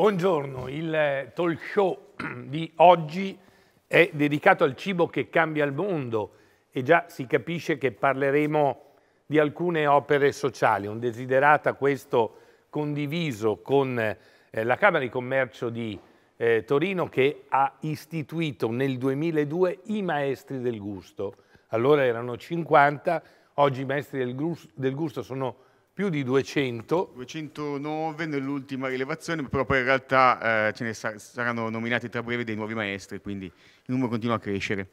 Buongiorno, il eh, talk show di oggi è dedicato al cibo che cambia il mondo e già si capisce che parleremo di alcune opere sociali, un desiderata questo condiviso con eh, la Camera di Commercio di eh, Torino che ha istituito nel 2002 i maestri del gusto. Allora erano 50, oggi i maestri del gusto sono 50 più di 200. 209 nell'ultima rilevazione, però poi in realtà eh, ce ne sar saranno nominati tra breve dei nuovi maestri, quindi il numero continua a crescere.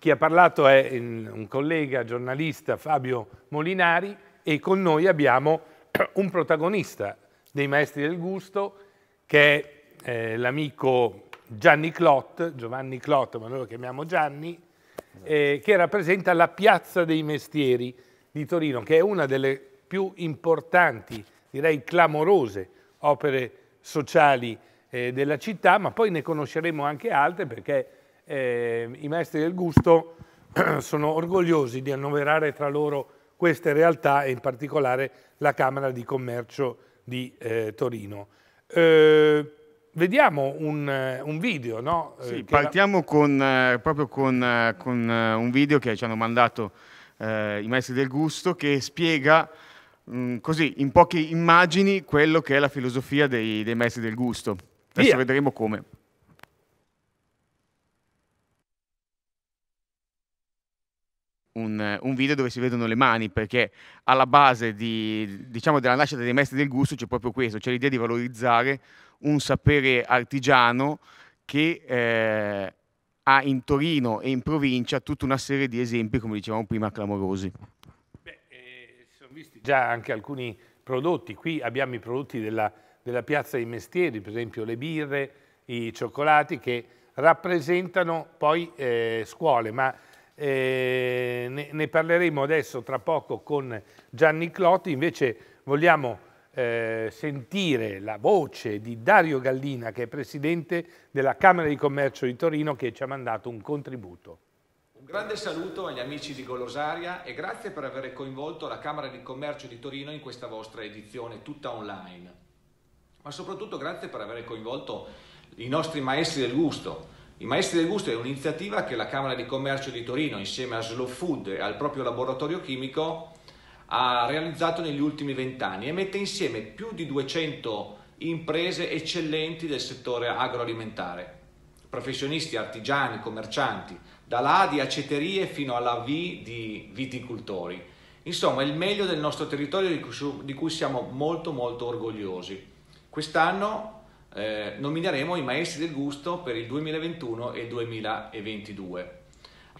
Chi ha parlato è un collega giornalista Fabio Molinari e con noi abbiamo un protagonista dei Maestri del Gusto che è eh, l'amico Gianni Clot, Giovanni Clot, ma noi lo chiamiamo Gianni, eh, che rappresenta la Piazza dei Mestieri di Torino, che è una delle più importanti, direi clamorose, opere sociali eh, della città, ma poi ne conosceremo anche altre perché eh, i maestri del gusto sono orgogliosi di annoverare tra loro queste realtà e in particolare la Camera di Commercio di eh, Torino. Eh, vediamo un, eh, un video, no? Eh, sì, partiamo con, proprio con, con, un video che ci hanno mandato i maestri del gusto che spiega Mm, così in poche immagini quello che è la filosofia dei, dei maestri del gusto. Adesso Via. vedremo come. Un, un, video dove si vedono le mani, perché alla base di, diciamo, della nascita dei maestri del gusto c'è proprio questo, c'è l'idea di valorizzare un sapere artigiano che eh, ha in Torino e in provincia tutta una serie di esempi, come dicevamo prima, clamorosi già anche alcuni prodotti. Qui abbiamo i prodotti della, della Piazza dei Mestieri, per esempio le birre, i cioccolati, che rappresentano poi eh, scuole, ma eh, ne, ne, parleremo adesso tra poco con Gianni Clotti, invece vogliamo eh, sentire la voce di Dario Gallina che è presidente della Camera di Commercio di Torino che ci ha mandato un contributo. Un grande saluto agli amici di Golosaria e grazie per aver coinvolto la Camera di Commercio di Torino in questa vostra edizione tutta online. Ma soprattutto grazie per aver coinvolto i nostri maestri del gusto. I Maestri del Gusto è un'iniziativa che la Camera di Commercio di Torino, insieme a Slow Food e al proprio laboratorio chimico, ha realizzato negli ultimi vent'anni e mette insieme più di 200 imprese eccellenti del settore agroalimentare professionisti, artigiani, commercianti, dalla A di aceterie fino alla V di viticoltori. Insomma, è il meglio del nostro territorio di cui, di cui siamo molto molto orgogliosi. Quest'anno eh, nomineremo i maestri del gusto per il 2021 e il 2022.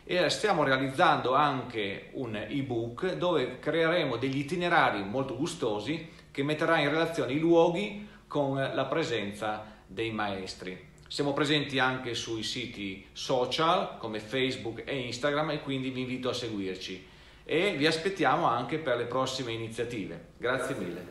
E eh, stiamo realizzando anche un ebook dove creeremo degli itinerari molto gustosi che metterà in relazione i luoghi con la presenza dei maestri. Siamo presenti anche sui siti social come Facebook e Instagram e quindi vi invito a seguirci e vi aspettiamo anche per le prossime iniziative. Grazie mille.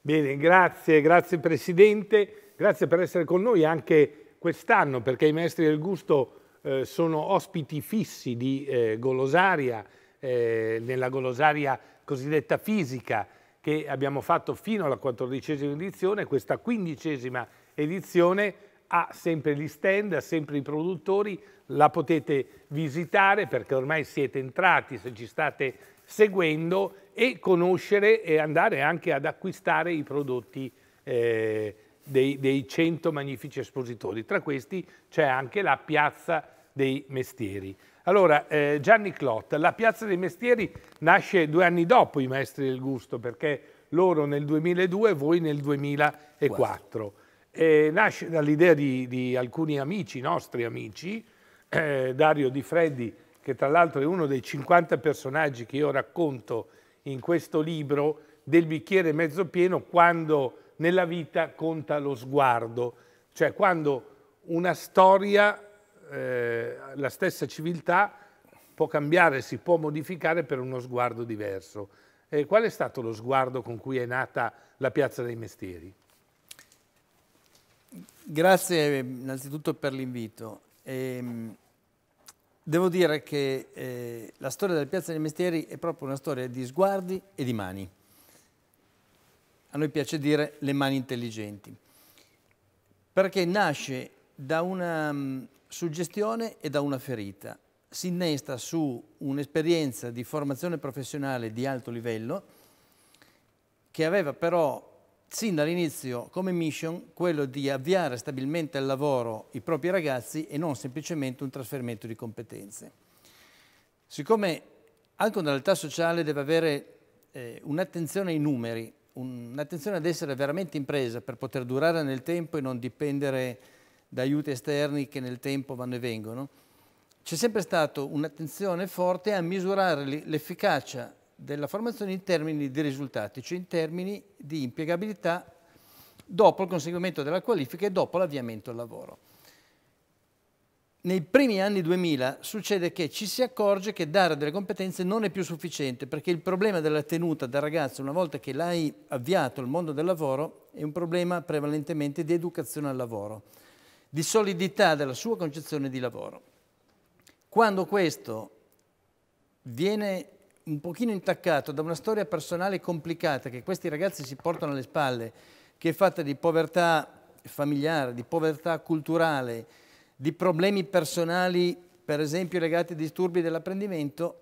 Bene, grazie, grazie Presidente, grazie per essere con noi anche quest'anno perché i Maestri del Gusto eh, sono ospiti fissi di eh, Golosaria, eh, nella Golosaria cosiddetta fisica che abbiamo fatto fino alla quattordicesima edizione, questa quindicesima edizione edizione ha sempre gli stand, ha sempre i produttori, la potete visitare perché ormai siete entrati se ci state seguendo e conoscere e andare anche ad acquistare i prodotti eh, dei, cento magnifici espositori. Tra questi c'è anche la Piazza dei Mestieri. Allora, eh, Gianni Clot, la Piazza dei Mestieri nasce due anni dopo i Maestri del Gusto, perché loro nel 2002 e voi nel 2004. Quattro eh, nasce dall'idea di, di, alcuni amici, nostri amici, eh, Dario Di Freddi, che tra l'altro è uno dei 50 personaggi che io racconto in questo libro, del bicchiere mezzo pieno quando nella vita conta lo sguardo, cioè quando una storia, eh, la stessa civiltà, può cambiare, si può modificare per uno sguardo diverso. Eh, qual è stato lo sguardo con cui è nata la Piazza dei Mestieri? Grazie innanzitutto per l'invito. Ehm, devo dire che eh, la storia della Piazza dei Mestieri è proprio una storia di sguardi e di mani. A noi piace dire le mani intelligenti, perché nasce da una mm, suggestione e da una ferita. Si innesta su un'esperienza di formazione professionale di alto livello che aveva però sin dall'inizio come mission quello di avviare stabilmente al lavoro i propri ragazzi e non semplicemente un trasferimento di competenze. Siccome anche una realtà sociale deve avere eh, un'attenzione ai numeri, un'attenzione ad essere veramente impresa per poter durare nel tempo e non dipendere da aiuti esterni che nel tempo vanno e vengono, c'è sempre stata un'attenzione forte a misurare l'efficacia della formazione in termini di risultati, cioè in termini di impiegabilità dopo il conseguimento della qualifica e dopo l'avviamento al lavoro. Nei primi anni 2000 succede che ci si accorge che dare delle competenze non è più sufficiente perché il problema della tenuta del ragazzo una volta che l'hai avviato al mondo del lavoro è un problema prevalentemente di educazione al lavoro, di solidità della sua concezione di lavoro. Quando questo viene un pochino intaccato da una storia personale complicata che questi ragazzi si portano alle spalle, che è fatta di povertà familiare, di povertà culturale, di problemi personali, per esempio legati ai disturbi dell'apprendimento,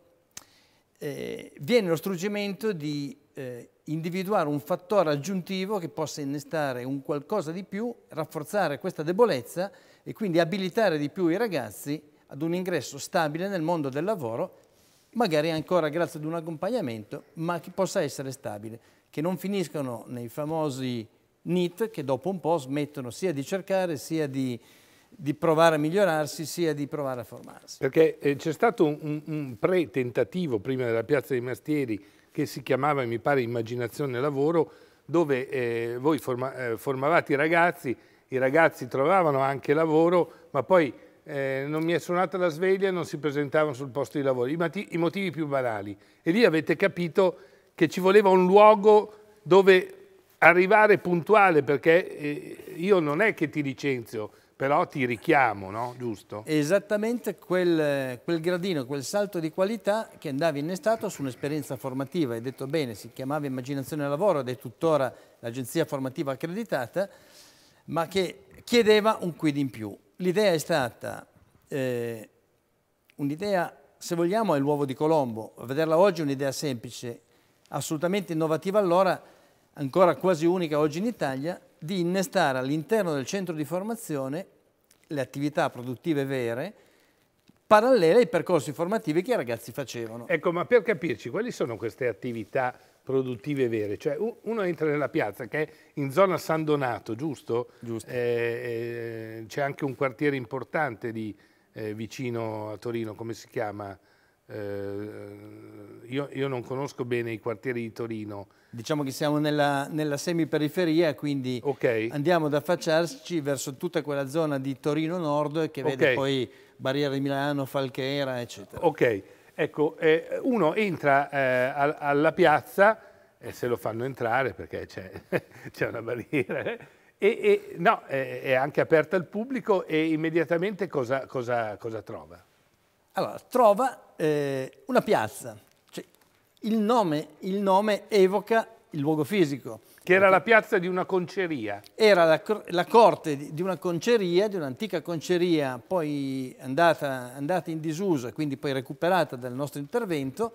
eh, viene lo struggimento di eh, individuare un fattore aggiuntivo che possa innestare un qualcosa di più, rafforzare questa debolezza e quindi abilitare di più i ragazzi ad un ingresso stabile nel mondo del lavoro magari ancora grazie ad un accompagnamento, ma che possa essere stabile, che non finiscono nei famosi NIT che dopo un po' smettono sia di cercare sia di, di provare a migliorarsi sia di provare a formarsi. Perché eh, c'è stato un, un pre-tentativo prima della piazza dei Mastieri che si chiamava, mi pare, Immaginazione Lavoro, dove eh, voi forma, eh, formavate i ragazzi, i ragazzi trovavano anche lavoro, ma poi eh, non mi è suonata la sveglia non si presentavano sul posto di lavoro, I, i motivi più banali. E lì avete capito che ci voleva un luogo dove arrivare puntuale, perché eh, io non è che ti licenzio, però ti richiamo, no? Giusto? Esattamente quel, quel, gradino, quel salto di qualità che andavi innestato su un'esperienza formativa, hai detto bene, si chiamava Immaginazione al Lavoro ed è tuttora l'agenzia formativa accreditata, ma che chiedeva un quid in più l'idea è stata eh, un'idea, se vogliamo, è l'uovo di Colombo. A vederla oggi è un'idea semplice, assolutamente innovativa allora, ancora quasi unica oggi in Italia, di innestare all'interno del centro di formazione le attività produttive vere, parallele ai percorsi formativi che i ragazzi facevano. Ecco, ma per capirci, quali sono queste attività produttive vere? Cioè, uno entra nella piazza che è in zona San Donato, giusto? Giusto. Eh, eh, c'è anche un quartiere importante di, eh, vicino a Torino, come si chiama? Eh, io, io, non conosco bene i quartieri di Torino. Diciamo che siamo nella, nella semiperiferia, quindi okay. andiamo ad affacciarci verso tutta quella zona di Torino Nord che okay. vede poi Barriera di Milano, Falchera, eccetera. Ok, ecco, eh, uno entra eh, alla piazza, e se lo fanno entrare perché c'è, una barriera, eh, e, e no, è, è, anche aperta al pubblico e immediatamente cosa, cosa, cosa trova? Allora, trova eh, una piazza. Cioè, il, nome, il nome evoca il luogo fisico. Che era la piazza di una conceria. Era la, la corte di una conceria, di un'antica conceria poi andata, andata in disuso, e quindi poi recuperata dal nostro intervento,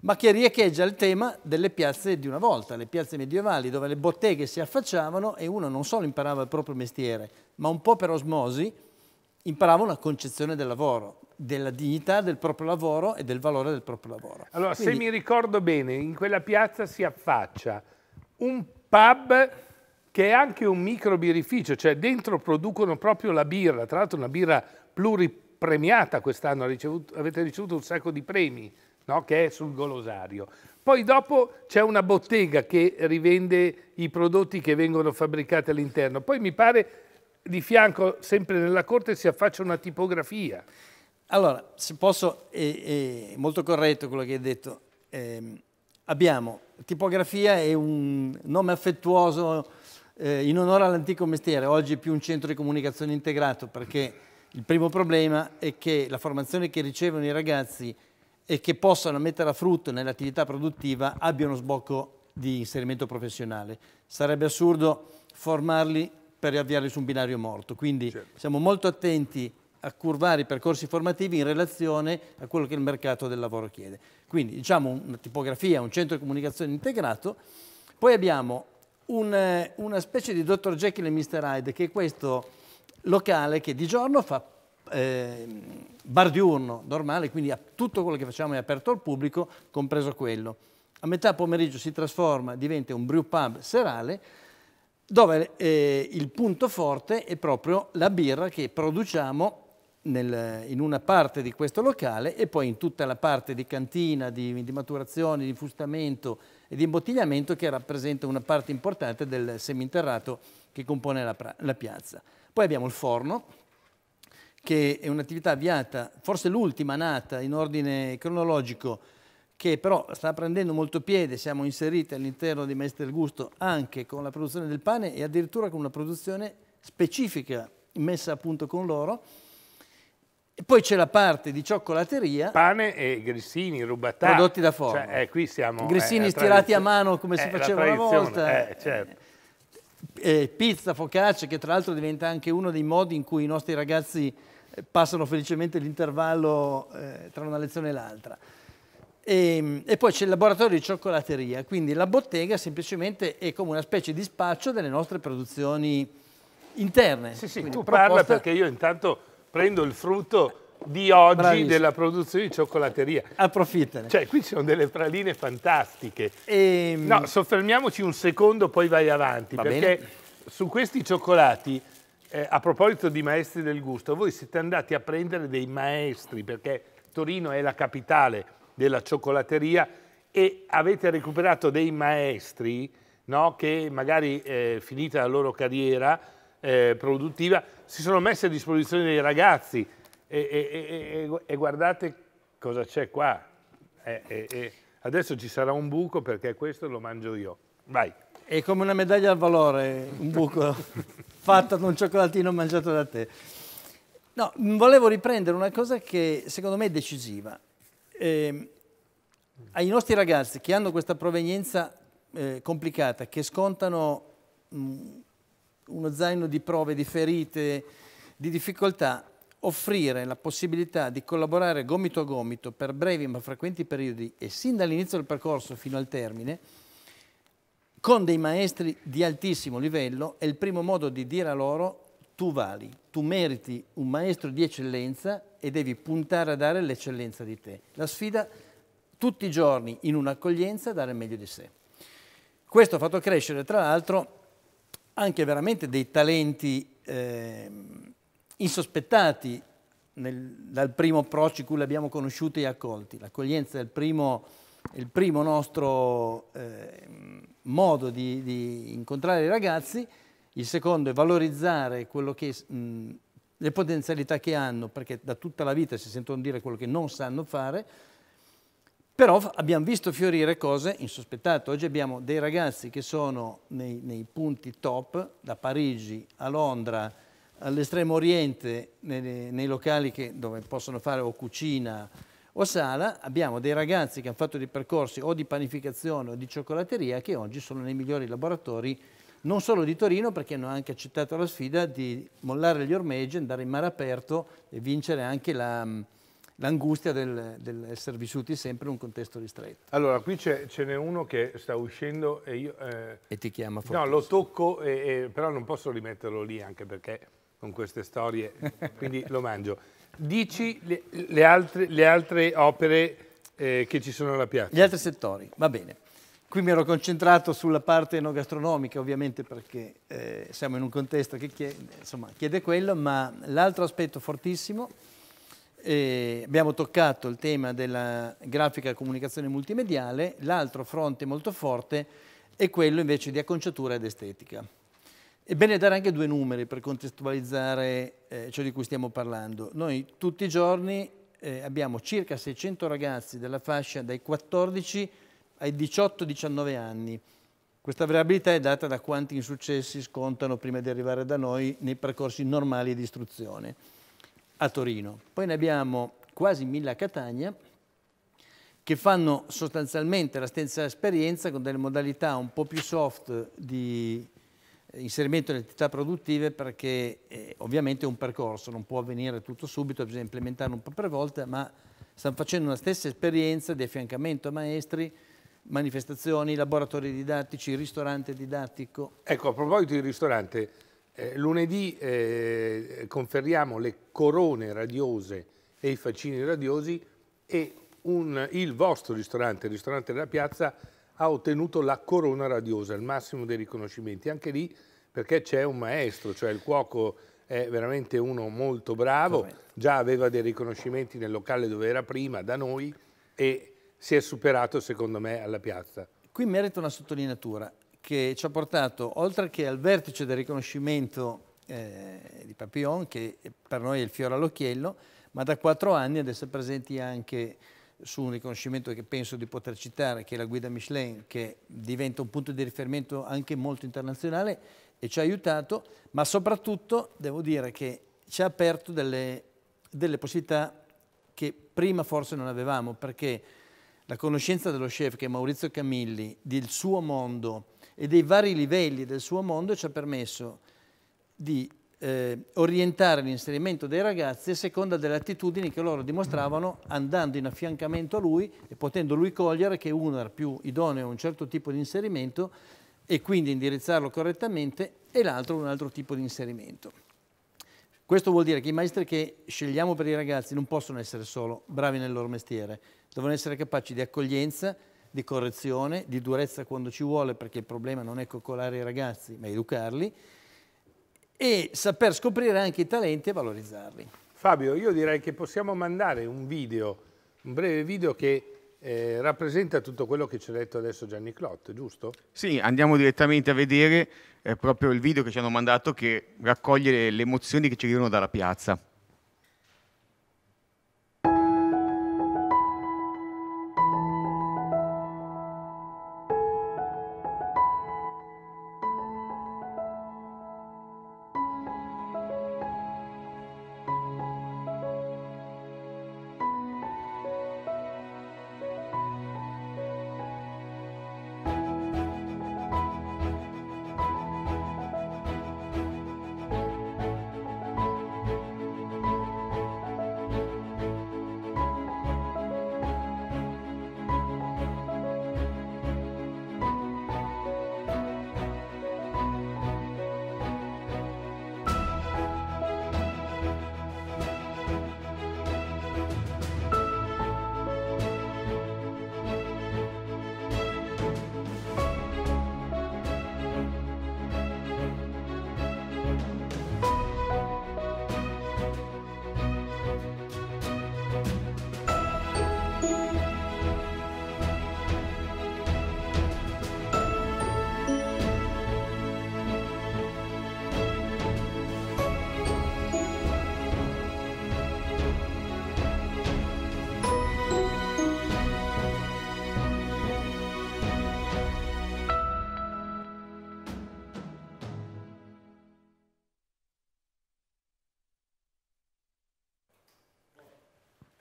ma che riecheggia il tema delle piazze di una volta, le piazze medievali, dove le botteghe si affacciavano e uno non solo imparava il proprio mestiere, ma un po' per osmosi imparava una concezione del lavoro, della dignità del proprio lavoro e del valore del proprio lavoro. Allora, Quindi, se mi ricordo bene, in quella piazza si affaccia un pub che è anche un microbirificio, cioè dentro producono proprio la birra, tra l'altro una birra pluripremiata quest'anno, avete ricevuto un sacco di premi, no? che è sul golosario. Poi dopo c'è una bottega che rivende i prodotti che vengono fabbricati all'interno. Poi mi pare di fianco, sempre nella corte, si affaccia una tipografia. Allora, se posso, è, è molto corretto quello che hai detto. Eh, abbiamo tipografia è un nome affettuoso eh, in onore all'antico mestiere, oggi è più un centro di comunicazione integrato perché il primo problema è che la formazione che ricevono i ragazzi e che possano mettere a frutto nell'attività produttiva abbia uno sbocco di inserimento professionale. Sarebbe assurdo formarli per riavviarli su un binario morto, quindi certo. siamo molto attenti a curvare i percorsi formativi in relazione a quello che il mercato del lavoro chiede. Quindi diciamo una tipografia, un centro di comunicazione integrato, poi abbiamo un, eh, una specie di dottor Jekyll e Mr. Hyde che è questo locale che di giorno fa eh, bar diurno normale, quindi tutto quello che facciamo è aperto al pubblico, compreso quello. A metà pomeriggio si trasforma, diventa un brew pub serale, dove eh, il punto forte è proprio la birra che produciamo nel, in una parte di questo locale e poi in tutta la parte di cantina, di, di maturazione, di infustamento e di imbottigliamento che rappresenta una parte importante del seminterrato che compone la, la piazza. Poi abbiamo il forno, che è un'attività avviata, forse l'ultima nata in ordine cronologico, che però sta prendendo molto piede, siamo inseriti all'interno di del Gusto anche con la produzione del pane e addirittura con una produzione specifica messa a punto con loro, e poi c'è la parte di cioccolateria. Pane e grissini, rubatà. Prodotti da forno. Cioè, eh, qui siamo, eh, grissini eh, stirati a mano come eh, si faceva una volta. Eh, certo. pizza, focaccia, che tra l'altro diventa anche uno dei modi in cui i nostri ragazzi eh, passano felicemente l'intervallo tra una lezione e l'altra. E, ehm, e, poi c'è il laboratorio di cioccolateria, quindi la bottega semplicemente è come una specie di spaccio delle nostre produzioni interne. Sì, sì, quindi tu proposta... parla perché io intanto prendo il frutto di oggi Bravissimo. della produzione di cioccolateria. Approfittane. Cioè, qui ci sono delle praline fantastiche. Ehm... No, soffermiamoci un secondo, poi vai avanti, Va perché bene. su questi cioccolati, eh, a proposito di maestri del gusto, voi siete andati a prendere dei maestri, perché Torino è la capitale della cioccolateria e avete recuperato dei maestri no, che magari eh, finita la loro carriera eh, produttiva, si sono messe a disposizione dei ragazzi e, e, e, e guardate cosa c'è qua. Eh, eh, eh, adesso ci sarà un buco perché questo lo mangio io. Vai. È come una medaglia al valore, un buco fatto con un cioccolatino mangiato da te. No, volevo riprendere una cosa che secondo me è decisiva. Eh, ai nostri ragazzi che hanno questa provenienza eh, complicata, che scontano mh, uno zaino di prove, di ferite, di difficoltà, offrire la possibilità di collaborare gomito a gomito per brevi ma frequenti periodi e sin dall'inizio del percorso fino al termine con dei maestri di altissimo livello è il primo modo di dire a loro tu vali, tu meriti un maestro di eccellenza e devi puntare a dare l'eccellenza di te. La sfida tutti i giorni in un'accoglienza dare meglio di sé. Questo ha fatto crescere tra l'altro anche veramente dei talenti eh, insospettati nel, dal primo approccio in cui li abbiamo conosciuti e accolti. L'accoglienza è il primo, il primo nostro eh, modo di, di, incontrare i ragazzi, il secondo è valorizzare che, mh, le potenzialità che hanno, perché da tutta la vita si sentono dire quello che non sanno fare, però abbiamo visto fiorire cose insospettate. Oggi abbiamo dei ragazzi che sono nei, nei punti top, da Parigi a Londra, all'estremo oriente, nei, nei locali che, dove possono fare o cucina o sala, abbiamo dei ragazzi che hanno fatto dei percorsi o di panificazione o di cioccolateria che oggi sono nei migliori laboratori non solo di Torino perché hanno anche accettato la sfida di mollare gli ormeggi, andare in mare aperto e vincere anche la, l'angustia del, dell'essere vissuti sempre in un contesto ristretto. Allora, qui ce n'è uno che sta uscendo e io... Eh, e ti chiama forse. No, lo tocco, e, e, però non posso rimetterlo lì anche perché con queste storie, quindi lo mangio. Dici le, le, altre, le altre, opere eh, che ci sono alla piazza. Gli altri settori, va bene. Qui mi ero concentrato sulla parte enogastronomica, ovviamente perché eh, siamo in un contesto che chiede, insomma, chiede quello, ma l'altro aspetto fortissimo eh, abbiamo toccato il tema della grafica comunicazione multimediale, l'altro fronte molto forte è quello invece di acconciatura ed estetica. È bene dare anche due numeri per contestualizzare eh, ciò di cui stiamo parlando. Noi tutti i giorni eh, abbiamo circa 600 ragazzi della fascia dai 14 ai 18-19 anni. Questa variabilità è data da quanti insuccessi scontano prima di arrivare da noi nei percorsi normali di istruzione a Torino. Poi ne abbiamo quasi mille a Catania che fanno sostanzialmente la stessa esperienza con delle modalità un po' più soft di eh, inserimento delle attività produttive perché eh, ovviamente è un percorso, non può avvenire tutto subito, bisogna implementarlo un po' per volta, ma stanno facendo la stessa esperienza di affiancamento a maestri, manifestazioni, laboratori didattici, ristorante didattico. Ecco, a proposito di ristorante, eh, lunedì eh, conferriamo le corone radiose e i faccini radiosi e un, il vostro ristorante, il ristorante della piazza, ha ottenuto la corona radiosa, il massimo dei riconoscimenti. Anche lì perché c'è un maestro, cioè il cuoco è veramente uno molto bravo, Corretto. già aveva dei riconoscimenti nel locale dove era prima, da noi, e si è superato secondo me alla piazza. Qui merita una sottolineatura che ci ha portato, oltre che al vertice del riconoscimento eh, di Papillon, che per noi è il fiore all'occhiello, ma da quattro anni ad essere presenti anche su un riconoscimento che penso di poter citare, che è la guida Michelin, che diventa un punto di riferimento anche molto internazionale e ci ha aiutato, ma soprattutto devo dire che ci ha aperto delle, delle possibilità che prima forse non avevamo, perché la conoscenza dello chef, che è Maurizio Camilli, del suo mondo, e dei vari livelli del suo mondo ci ha permesso di eh, orientare l'inserimento dei ragazzi a seconda delle attitudini che loro dimostravano andando in affiancamento a lui e potendo lui cogliere che uno era più idoneo a un certo tipo di inserimento e quindi indirizzarlo correttamente e l'altro un altro tipo di inserimento. Questo vuol dire che i maestri che scegliamo per i ragazzi non possono essere solo bravi nel loro mestiere, devono essere capaci di accoglienza, di correzione, di durezza quando ci vuole, perché il problema non è coccolare i ragazzi, ma educarli, e saper scoprire anche i talenti e valorizzarli. Fabio, io direi che possiamo mandare un video, un breve video che eh, rappresenta tutto quello che ci ha detto adesso Gianni Clot, giusto? Sì, andiamo direttamente a vedere eh, proprio il video che ci hanno mandato che raccoglie le emozioni che ci arrivano dalla piazza.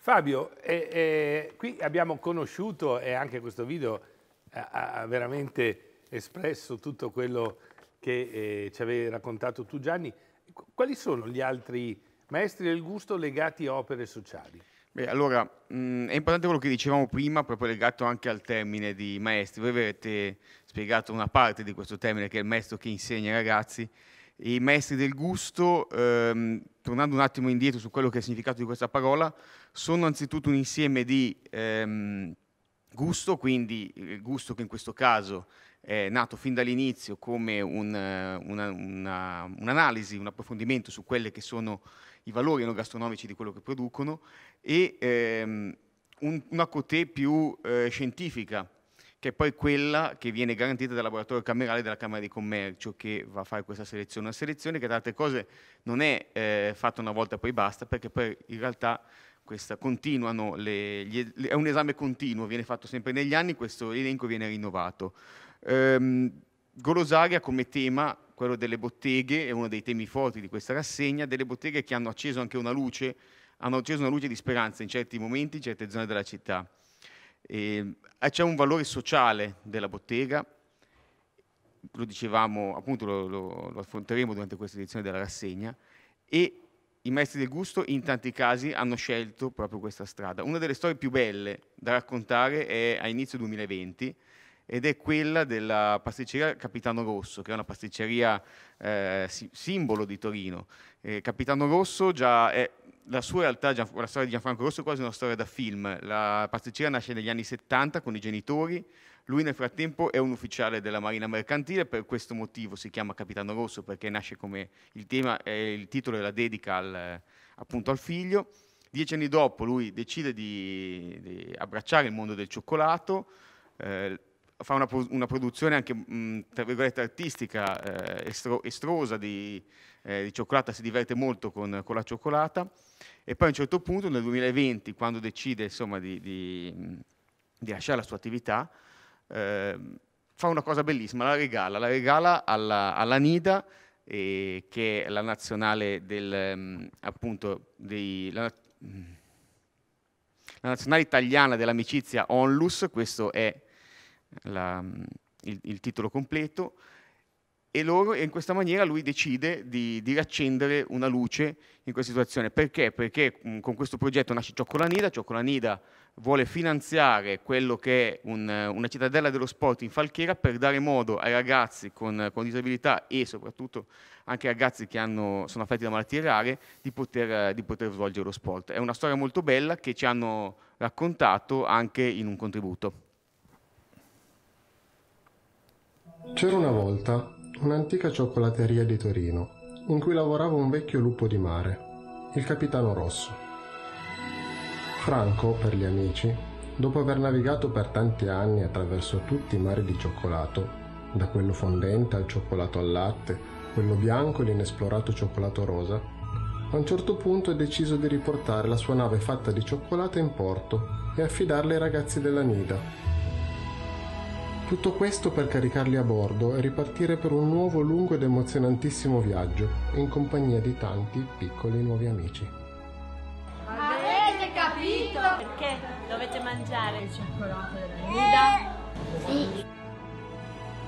Fabio, eh, eh, qui abbiamo conosciuto e anche questo video ha, ha veramente espresso tutto quello che eh, ci avevi raccontato tu Gianni. Quali sono gli altri maestri del gusto legati a opere sociali? Beh, allora, mh, mm, è importante quello che dicevamo prima, proprio legato anche al termine di maestri. Voi avete spiegato una parte di questo termine, che è il maestro che insegna ai ragazzi, i maestri del gusto, ehm, tornando un attimo indietro su quello che è il significato di questa parola, sono anzitutto un insieme di ehm, gusto, quindi il gusto che in questo caso è nato fin dall'inizio come un, eh, una, una, un'analisi, un approfondimento su quelli che sono i valori enogastronomici di quello che producono e ehm, un, una coté più eh, scientifica, che è poi quella che viene garantita dal laboratorio camerale della Camera di Commercio che va a fare questa selezione. Una selezione che tra altre cose non è eh, fatta una volta e poi basta, perché poi in realtà questa, continuano le, gli, le, è un esame continuo, viene fatto sempre negli anni, questo elenco viene rinnovato. Ehm, Golosaria come tema, quello delle botteghe, è uno dei temi forti di questa rassegna, delle botteghe che hanno acceso anche una luce, hanno acceso una luce di speranza in certi momenti, in certe zone della città. E ehm, eh, c'è un valore sociale della bottega, lo dicevamo, appunto lo, lo, lo affronteremo durante questa edizione della rassegna, e i maestri del gusto in tanti casi hanno scelto proprio questa strada. Una delle storie più belle da raccontare è a inizio 2020 ed è quella della pasticceria Capitano Rosso, che è una pasticceria eh, simbolo di Torino. Eh, Capitano Rosso già è la sua realtà, la storia di Gianfranco Rosso è quasi una storia da film. La pasticcera nasce negli anni 70 con i genitori. Lui nel frattempo è un ufficiale della Marina Mercantile, per questo motivo si chiama Capitano Rosso, perché nasce come il, tema, il titolo e la dedica al, appunto al figlio. Dieci anni dopo lui decide di, di abbracciare il mondo del cioccolato, eh, fa una, una, produzione anche mh, tra virgolette artistica, eh, estro, estrosa di, eh, di, cioccolata, si diverte molto con, con, la cioccolata e poi a un certo punto nel 2020 quando decide insomma, di, di, di, lasciare la sua attività eh, fa una cosa bellissima, la regala, la regala alla, alla Nida eh, che è la nazionale del, appunto, dei, la, la nazionale italiana dell'amicizia Onlus, questo è la, il, il, titolo completo e, loro, e, in questa maniera lui decide di, di riaccendere una luce in questa situazione. Perché? Perché con questo progetto nasce Cioccolanida, Cioccolanida vuole finanziare quello che è un, una cittadella dello sport in Falchera per dare modo ai ragazzi con, con disabilità e soprattutto anche ai ragazzi che hanno, sono affetti da malattie rare di poter, di poter svolgere lo sport. È una storia molto bella che ci hanno raccontato anche in un contributo. C'era una volta un'antica cioccolateria di Torino in cui lavorava un vecchio lupo di mare, il capitano Rosso. Franco, per gli amici, dopo aver navigato per tanti anni attraverso tutti i mari di cioccolato, da quello fondente al cioccolato al latte, quello bianco e l'inesplorato cioccolato rosa, a un certo punto ha deciso di riportare la sua nave fatta di cioccolata in porto e affidarla ai ragazzi della Nida, tutto questo per caricarli a bordo e ripartire per un nuovo lungo ed emozionantissimo viaggio, in compagnia di tanti piccoli nuovi amici. Avete capito? Perché dovete mangiare il cioccolato della guida? Eh. Sì.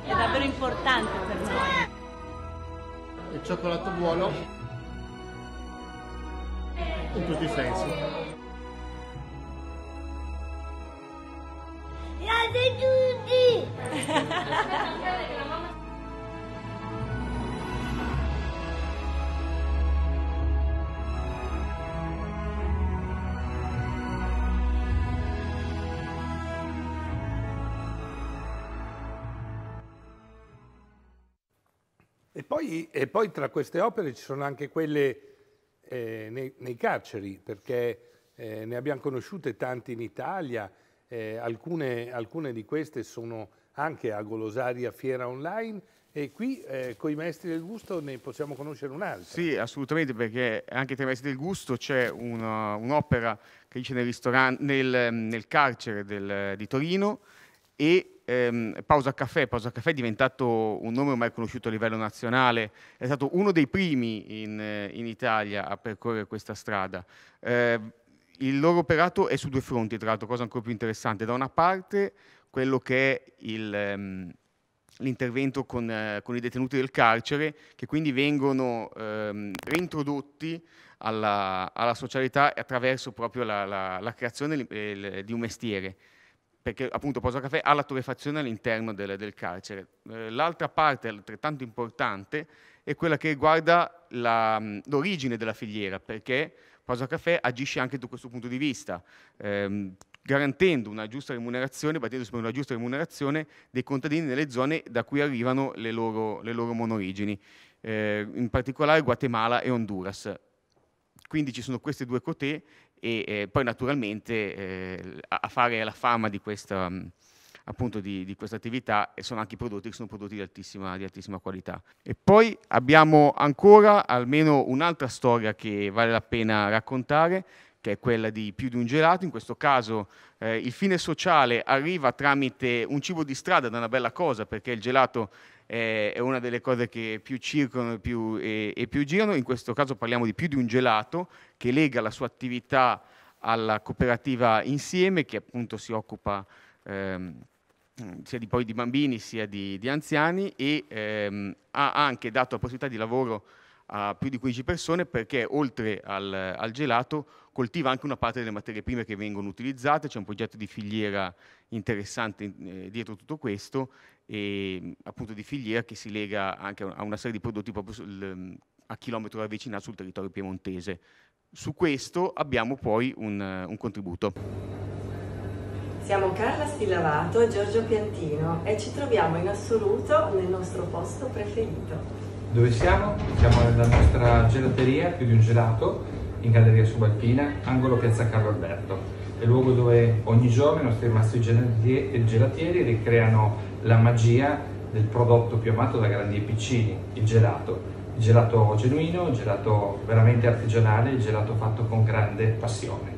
È davvero importante per noi. Il cioccolato buono in tutti i sensi. Radio e poi, e poi, tra queste opere ci sono anche quelle eh, nei, nei, carceri, perché eh, ne abbiamo conosciute tante in Italia, eh, alcune, alcune di queste sono anche a Golosaria Fiera Online e qui eh, con i maestri del gusto ne possiamo conoscere un'altra. Sì, assolutamente, perché anche tra i maestri del gusto c'è uh, un'opera che dice nel, nel, mm, nel carcere del, eh, di Torino e ehm, Pausa Caffè. Pausa Caffè è diventato un nome ormai conosciuto a livello nazionale, è stato uno dei primi in, eh, in Italia a percorrere questa strada. Eh, il loro operato è su due fronti, tra l'altro, cosa ancora più interessante. Da una parte quello che è il, um, l'intervento con, eh, con, i detenuti del carcere, che quindi vengono ehm, reintrodotti alla, alla, socialità attraverso proprio la, la, la creazione di un mestiere, perché appunto Posa Caffè ha la torrefazione all'interno del, del carcere. Eh, l'altra parte altrettanto importante è quella che riguarda la, mm, l'origine della filiera, perché Posa Caffè agisce anche da questo punto di vista. Ehm, garantendo una giusta remunerazione, battendosi per una giusta remunerazione dei contadini nelle zone da cui arrivano le loro, le loro monorigini, eh, in particolare Guatemala e Honduras. Quindi ci sono queste due cotè e eh, poi naturalmente eh, a fare la fama di questa, mm, appunto, di, di questa attività sono anche i prodotti che sono prodotti di altissima, di altissima qualità. E poi abbiamo ancora almeno un'altra storia che vale la pena raccontare, che è quella di più di un gelato, in questo caso eh, il fine sociale arriva tramite un cibo di strada, da una bella cosa, perché il gelato è una delle cose che più circolano più, eh, e più girano, in questo caso parliamo di più di un gelato che lega la sua attività alla cooperativa Insieme, che appunto si occupa ehm, sia di, poi di bambini sia di, di anziani e ehm, ha anche dato la possibilità di lavoro a più di 15 persone perché oltre al, al, gelato coltiva anche una parte delle materie prime che vengono utilizzate, c'è un progetto di filiera interessante eh, dietro tutto questo e appunto di filiera che si lega anche a una serie di prodotti proprio sul, mm, a chilometro ravvicinato sul territorio piemontese. Su questo abbiamo poi un, un contributo. Siamo Carla Spillavato e Giorgio Piantino e ci troviamo in assoluto nel nostro posto preferito. Dove siamo? Siamo nella nostra gelateria, più di un gelato, in Galleria Subalpina, angolo Piazza Carlo Alberto. È il luogo dove ogni giorno i nostri maestri gelatieri ricreano la magia del prodotto più amato da grandi e piccini, il gelato. Il gelato genuino, il gelato veramente artigianale, il gelato fatto con grande passione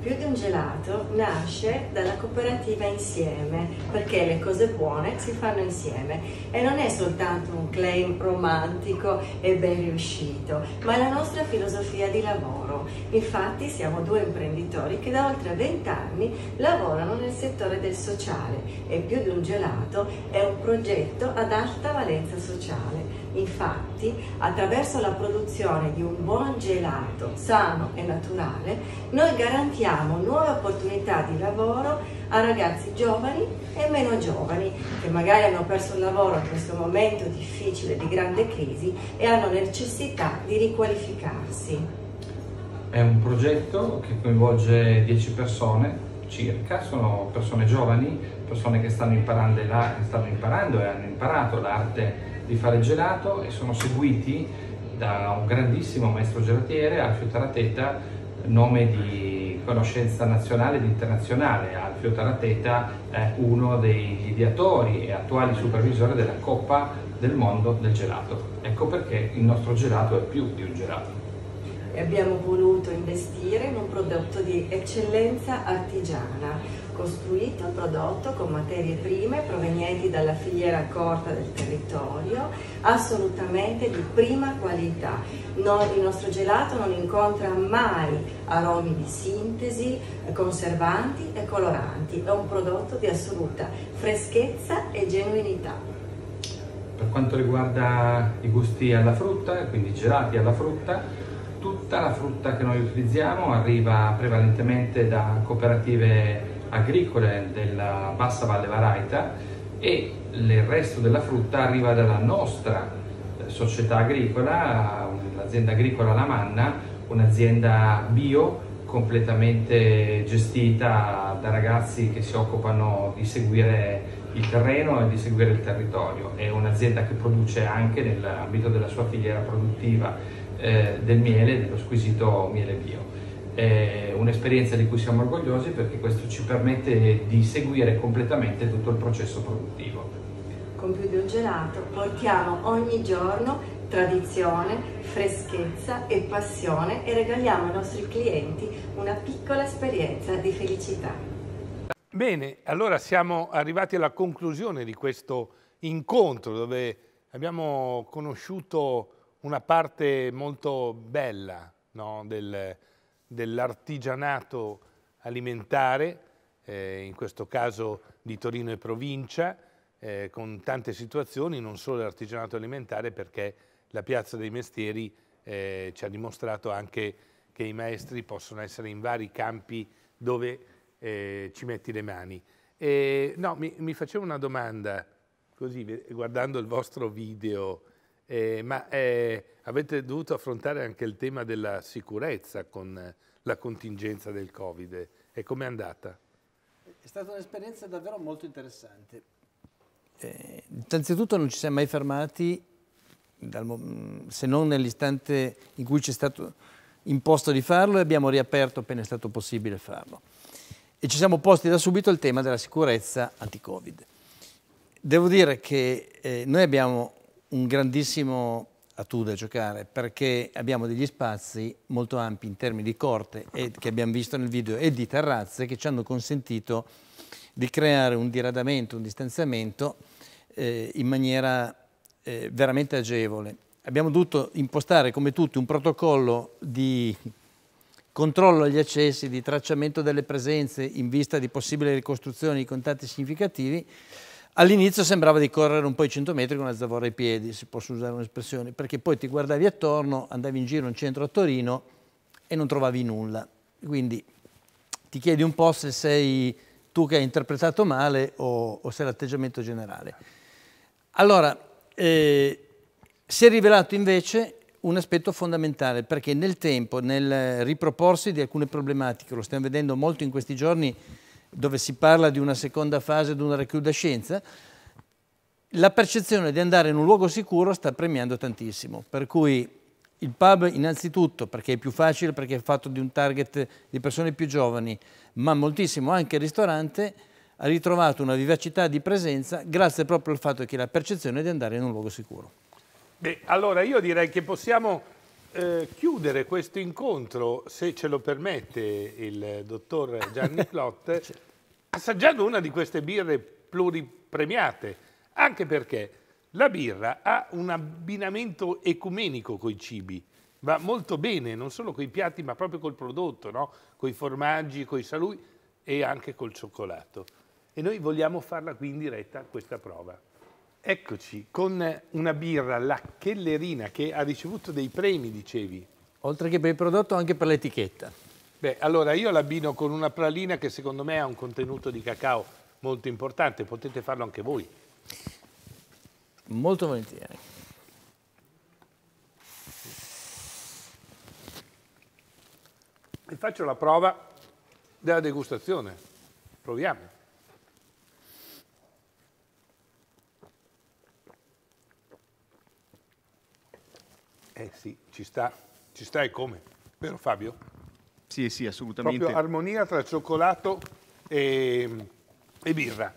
più di un gelato nasce dalla cooperativa insieme, perché le cose buone si fanno insieme e non è soltanto un claim romantico e ben riuscito, ma è la nostra filosofia di lavoro. Infatti siamo due imprenditori che da oltre 20 anni lavorano nel settore del sociale e più di un gelato è un progetto ad alta valenza sociale. Infatti, attraverso la produzione di un buon gelato sano e naturale, noi garantiamo nuove opportunità di lavoro a ragazzi giovani e meno giovani che magari hanno perso il lavoro in questo momento difficile di grande crisi e hanno necessità di riqualificarsi. È un progetto che coinvolge 10 persone circa, sono persone giovani, persone che stanno imparando, stanno imparando e hanno imparato l'arte di fare gelato e sono seguiti da un grandissimo maestro gelatiere, Alfio Tarateta, nome di conoscenza nazionale ed internazionale. Alfio Tarateta è uno degli ideatori e attuali supervisore della Coppa del Mondo del Gelato. Ecco perché il nostro gelato è più di un gelato. Abbiamo voluto investire in un prodotto di eccellenza artigiana, costruito, prodotto con materie prime provenienti dalla filiera corta del territorio, assolutamente di prima qualità. Non, il nostro gelato non incontra mai aromi di sintesi, conservanti e coloranti, è un prodotto di assoluta freschezza e genuinità. Per quanto riguarda i gusti alla frutta, quindi gelati alla frutta, tutta la frutta che noi utilizziamo arriva prevalentemente da cooperative agricole della bassa Valle Varaita e il resto della frutta arriva dalla nostra eh, società agricola, l'azienda agricola La Manna, un'azienda bio completamente gestita da ragazzi che si occupano di seguire il terreno e di seguire il territorio. È un'azienda che produce anche nell'ambito della sua filiera produttiva eh, del miele, dello squisito miele bio un'esperienza di cui siamo orgogliosi perché questo ci permette di seguire completamente tutto il processo produttivo. Con più di un gelato portiamo ogni giorno tradizione, freschezza e passione e regaliamo ai nostri clienti una piccola esperienza di felicità. Bene, allora siamo arrivati alla conclusione di questo incontro dove abbiamo conosciuto una parte molto bella no, del, dell'artigianato alimentare, eh, in questo caso di Torino e provincia, eh, con tante situazioni, non solo dell'artigianato alimentare perché la Piazza dei Mestieri eh, ci ha dimostrato anche che i maestri possono essere in vari campi dove eh, ci metti le mani. E, no, mi, mi facevo una domanda, così guardando il vostro video eh, ma eh, avete dovuto affrontare anche il tema della sicurezza con eh, la contingenza del Covid. E com'è andata? È stata un'esperienza davvero molto interessante. Eh, innanzitutto non ci siamo mai fermati, dal, mm, se non nell'istante in cui ci è stato imposto di farlo e abbiamo riaperto appena è stato possibile farlo. E ci siamo posti da subito il tema della sicurezza anti-Covid. Devo dire che eh, noi abbiamo un grandissimo atu da giocare perché abbiamo degli spazi molto ampi in termini di corte e, che abbiamo visto nel video e di terrazze che ci hanno consentito di creare un diradamento, un distanziamento eh, in maniera eh, veramente agevole. Abbiamo dovuto impostare come tutti un protocollo di controllo agli accessi, di tracciamento delle presenze in vista di possibili ricostruzioni di contatti significativi All'inizio sembrava di correre un po' i 100 metri con la zavorra ai piedi, se posso usare un'espressione, perché poi ti guardavi attorno, andavi in giro in centro a Torino e non trovavi nulla. Quindi ti chiedi un po' se sei tu che hai interpretato male o, o se è l'atteggiamento generale. Allora, eh, si è rivelato invece un aspetto fondamentale perché nel tempo, nel riproporsi di alcune problematiche, lo stiamo vedendo molto in questi giorni, dove si parla di una seconda fase di una recrudescenza, la percezione di andare in un luogo sicuro sta premiando tantissimo, per cui il pub innanzitutto perché è più facile, perché è fatto di un target di persone più giovani, ma moltissimo anche il ristorante ha ritrovato una vivacità di presenza grazie proprio al fatto che la percezione di andare in un luogo sicuro. Beh, allora io direi che possiamo eh, chiudere questo incontro, se ce lo permette il dottor Gianni Clot, assaggiando una di queste birre pluripremiate, anche perché la birra ha un abbinamento ecumenico con i cibi, va molto bene, non solo con i piatti, ma proprio col prodotto, no? coi formaggi, coi salumi e anche col cioccolato. E noi vogliamo farla qui in diretta questa prova. Eccoci, con una birra, la Chellerina, che ha ricevuto dei premi, dicevi. Oltre che per il prodotto, anche per l'etichetta. Beh, allora io l'abbino con una pralina che secondo me ha un contenuto di cacao molto importante, potete farlo anche voi. Molto volentieri. E faccio la prova della degustazione. Proviamo. Eh sì, ci sta, ci sta e come, vero Fabio? Sì, sì, assolutamente. Proprio armonia tra cioccolato e, e birra.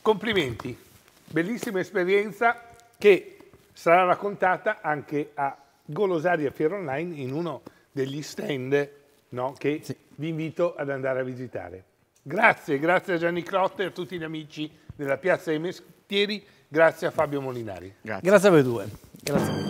Complimenti, bellissima esperienza che sarà raccontata anche a Golosaria Fiero Online in uno degli stand no, che sì. vi invito ad andare a visitare. Grazie, grazie a Gianni Crotte e a tutti gli amici della Piazza dei Mestieri, grazie a Fabio Molinari. Grazie, grazie a voi due. Grazie a voi.